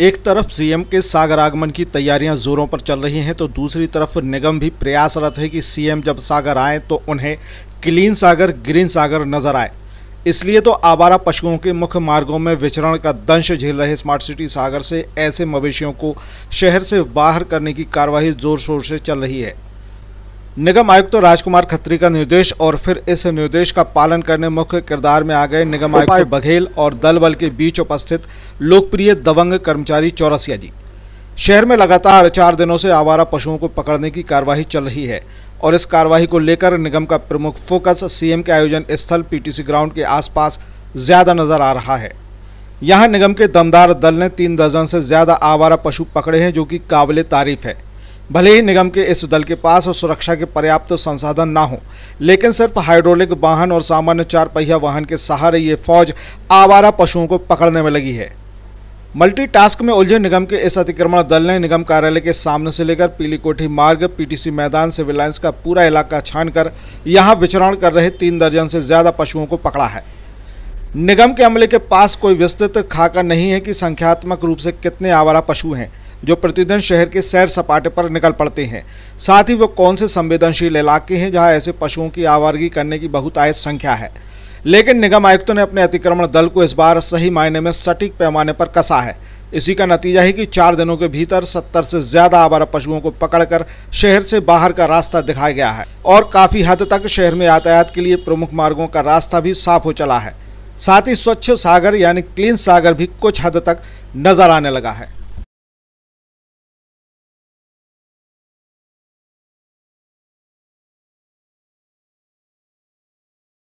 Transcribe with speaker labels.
Speaker 1: एक तरफ सीएम के सागर आगमन की तैयारियां जोरों पर चल रही हैं तो दूसरी तरफ निगम भी प्रयासरत है कि सीएम जब सागर आए तो उन्हें क्लीन सागर ग्रीन सागर नजर आए इसलिए तो आवारा पशुओं के मुख्य मार्गों में विचरण का दंश झेल रहे स्मार्ट सिटी सागर से ऐसे मवेशियों को शहर से बाहर करने की कार्रवाई जोर शोर से चल रही है निगम आयुक्त तो राजकुमार खत्री का निर्देश और फिर इस निर्देश का पालन करने मुख्य किरदार में आ गए निगम आयुक्त बघेल और दल बल के बीच उपस्थित लोकप्रिय दबंग कर्मचारी चौरसिया जी शहर में लगातार चार दिनों से आवारा पशुओं को पकड़ने की कार्यवाही चल रही है और इस कार्रवाई को लेकर निगम का प्रमुख फोकस सीएम के आयोजन स्थल पीटीसी ग्राउंड के आसपास ज्यादा नजर आ रहा है यहाँ निगम के दमदार दल ने तीन दर्जन से ज्यादा आवारा पशु पकड़े हैं जो कि काबिल तारीफ है भले ही निगम के इस दल के पास सुरक्षा के पर्याप्त तो संसाधन ना हो लेकिन सिर्फ हाइड्रोलिक वाहन और सामान्य चार पहिया वाहन के सहारे ये फौज आवारा पशुओं को पकड़ने में लगी है मल्टीटास्क में उलझे निगम के इस अतिक्रमण दल ने निगम कार्यालय के सामने से लेकर पीली कोठी मार्ग पीटीसी मैदान विलायंस का पूरा इलाका कर यहां विचरण कर रहे तीन दर्जन से ज्यादा पशुओं को पकड़ा है निगम के अमले के पास कोई विस्तृत खाका नहीं है कि संख्यात्मक रूप से कितने आवारा पशु हैं जो प्रतिदिन शहर के सैर सपाटे पर निकल पड़ते हैं साथ ही वो कौन से संवेदनशील इलाके हैं जहां ऐसे पशुओं की आवारगी करने की बहुत आयत संख्या है लेकिन निगम आयुक्तों ने अपने अतिक्रमण दल को इस बार सही मायने में सटीक पैमाने पर कसा है इसी का नतीजा है कि चार दिनों के भीतर सत्तर से ज्यादा आवारा पशुओं को पकड़कर शहर से बाहर का रास्ता दिखाया गया है और काफी हद तक शहर में यातायात के लिए प्रमुख मार्गों का रास्ता भी साफ हो चला है साथ ही स्वच्छ सागर यानी क्लीन सागर भी कुछ हद तक नजर आने लगा है